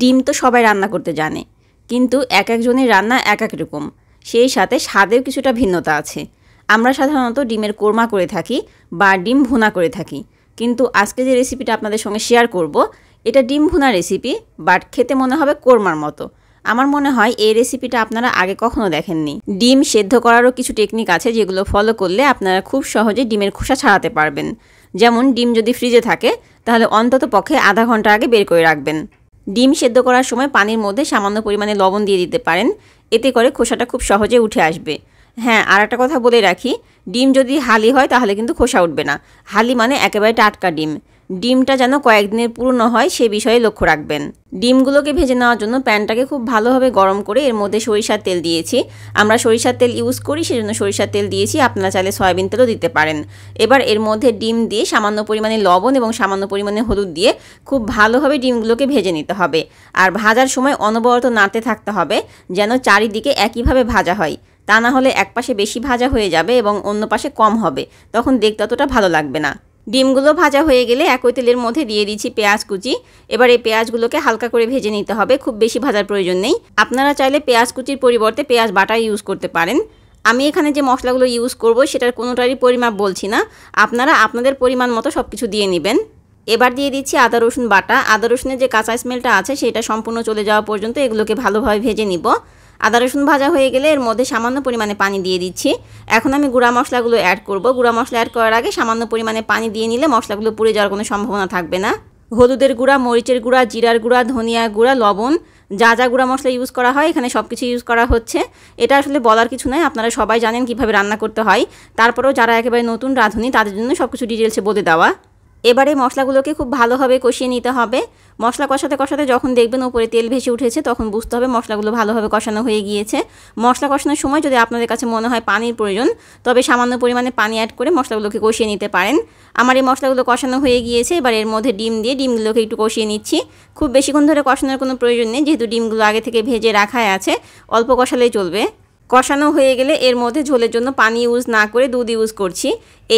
ডিম তো সবাই রান্না করতে জানে কিন্তু এক একজনের রান্না এক এক রকম সেই সাথে স্বাদেও কিছুটা ভিন্নতা আছে আমরা সাধারণত ডিমের কোরমা করে থাকি বা ডিম ভুনা করে থাকি কিন্তু আজকে যে রেসিপিটা আপনাদের সঙ্গে শেয়ার করব এটা ডিম ভুনা রেসিপি বাট খেতে মনে হবে কোরমার মতো আমার মনে হয় এই রেসিপিটা আপনারা আগে কখনো দেখেননি ডিম সেদ্ধ করারও কিছু টেকনিক আছে যেগুলো ফলো করলে আপনারা খুব সহজে ডিমের খোসা ছাড়াতে পারবেন যেমন ডিম যদি ফ্রিজে থাকে তাহলে অন্তত পক্ষে আধা ঘন্টা আগে বের করে রাখবেন ডিম সেদ্ধ করার সময় পানির মধ্যে সামান্য পরিমাণে লবণ দিয়ে দিতে পারেন এতে করে খোসাটা খুব সহজে উঠে আসবে হ্যাঁ আর একটা কথা বলে রাখি ডিম যদি হালি হয় তাহলে কিন্তু খোসা উঠবে না হালি মানে একেবারে টাটকা ডিম ডিমটা যেন কয়েকদিনের পুরনো হয় সে বিষয়ে লক্ষ্য রাখবেন ডিমগুলোকে ভেজে নেওয়ার জন্য প্যানটাকে খুব ভালোভাবে গরম করে এর মধ্যে সরিষার তেল দিয়েছি আমরা সরিষার তেল ইউজ করি সেজন্য সরিষার তেল দিয়েছি আপনারা চাইলে সয়াবিন তেলও দিতে পারেন এবার এর মধ্যে ডিম দিয়ে সামান্য পরিমাণে লবণ এবং সামান্য পরিমাণে হলুদ দিয়ে খুব ভালোভাবে ডিমগুলোকে ভেজে নিতে হবে আর ভাজার সময় অনবরত নাড়তে থাকতে হবে যেন চারিদিকে একইভাবে ভাজা হয় তা না হলে একপাশে বেশি ভাজা হয়ে যাবে এবং অন্য পাশে কম হবে তখন দেখতে অতটা ভালো লাগবে না ডিমগুলো ভাজা হয়ে গেলে একই তেলের মধ্যে দিয়ে দিচ্ছি পেঁয়াজ কুচি এবার এই পেঁয়াজগুলোকে হালকা করে ভেজে নিতে হবে খুব বেশি ভাজার প্রয়োজন নেই আপনারা চাইলে পেঁয়াজ কুচির পরিবর্তে পেঁয়াজ বাটা ইউজ করতে পারেন আমি এখানে যে মশলাগুলো ইউজ করব সেটার কোনোটারই পরিমাপ বলছি না আপনারা আপনাদের পরিমাণ মতো সব কিছু দিয়ে নেবেন এবার দিয়ে দিচ্ছি আদা রসুন বাটা আদা রসুনের যে কাঁচা স্মেলটা আছে সেটা সম্পূর্ণ চলে যাওয়া পর্যন্ত এগুলোকে ভালোভাবে ভেজে নিব আদা রসুন ভাজা হয়ে গেলে এর মধ্যে সামান্য পরিমাণে পানি দিয়ে দিচ্ছি এখন আমি গুঁড়া মশলাগুলো অ্যাড করব গুঁড়া মশলা অ্যাড করার আগে সামান্য পরিমাণে পানি দিয়ে নিলে মশলাগুলো পুড়ে যাওয়ার কোনো সম্ভাবনা থাকবে না হলুদের গুঁড়া মরিচের গুঁড়া জিরার গুঁড়া ধনিয়া গুঁড়া লবণ যা যা গুঁড়া মশলা ইউজ করা হয় এখানে সব কিছু ইউজ করা হচ্ছে এটা আসলে বলার কিছু নয় আপনারা সবাই জানেন কিভাবে রান্না করতে হয় তারপরেও যারা একেবারে নতুন রাঁধুনি তাদের জন্য সব কিছু ডিটেলসে বলে দেওয়া এবারে মশলাগুলোকে খুব ভালোভাবে কষিয়ে নিতে হবে মশলা কষাতে কষাতে যখন দেখবেন ওপরে তেল ভেসে উঠেছে তখন বুঝতে হবে মশলাগুলো ভালোভাবে কষানো হয়ে গিয়েছে মশলা কষানোর সময় যদি আপনাদের কাছে মনে হয় পানির প্রয়োজন তবে সামান্য পরিমাণে পানি অ্যাড করে মশলাগুলোকে কষিয়ে নিতে পারেন আমার এই মশলাগুলো কষানো হয়ে গিয়েছে এবার এর মধ্যে ডিম দিয়ে ডিমগুলোকে একটু কষিয়ে নিচ্ছি খুব বেশিক্ষণ ধরে কষানোর কোনো প্রয়োজন নেই যেহেতু ডিমগুলো আগে থেকে ভেজে রাখায় আছে অল্প কষালেই চলবে কষানো হয়ে গেলে এর মধ্যে ঝোলের জন্য পানি ইউজ না করে দুধ ইউজ করছি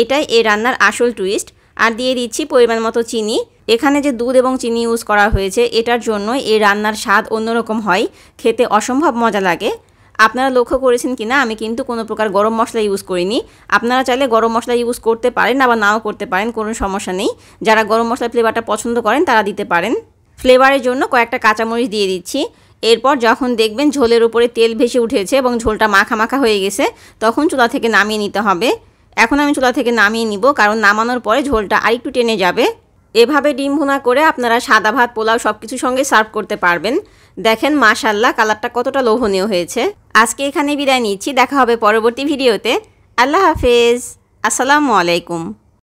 এটাই এ রান্নার আসল টুইস্ট আর দিয়ে দিচ্ছি পরিমাণ মতো চিনি এখানে যে দুধ এবং চিনি ইউজ করা হয়েছে এটার জন্য এই রান্নার স্বাদ অন্যরকম হয় খেতে অসম্ভব মজা লাগে আপনারা লক্ষ্য করেছেন কি না আমি কিন্তু কোনো প্রকার গরম মশলা ইউজ করিনি আপনারা চাইলে গরম মশলা ইউজ করতে পারেন আবার নাও করতে পারেন কোনো সমস্যা নেই যারা গরম মশলা ফ্লেভারটা পছন্দ করেন তারা দিতে পারেন ফ্লেভারের জন্য কয়েকটা কাঁচামরিচ দিয়ে দিচ্ছি এরপর যখন দেখবেন ঝোলের উপরে তেল ভেসে উঠেছে এবং ঝোলটা মাখা মাখা হয়ে গেছে তখন চুলা থেকে নামিয়ে নিতে হবে এখন আমি চুলা থেকে নামিয়ে নিব কারণ নামানোর পরে ঝোলটা আরেকটু টেনে যাবে এভাবে ডিম ভুনা করে আপনারা সাদা ভাত পোলাও সব কিছুর সঙ্গে সার্ভ করতে পারবেন দেখেন মাশাল্লাহ কালারটা কতটা লোভনীয় হয়েছে আজকে এখানে বিদায় নিচ্ছি দেখা হবে পরবর্তী ভিডিওতে আল্লাহ হাফেজ আসসালামু আলাইকুম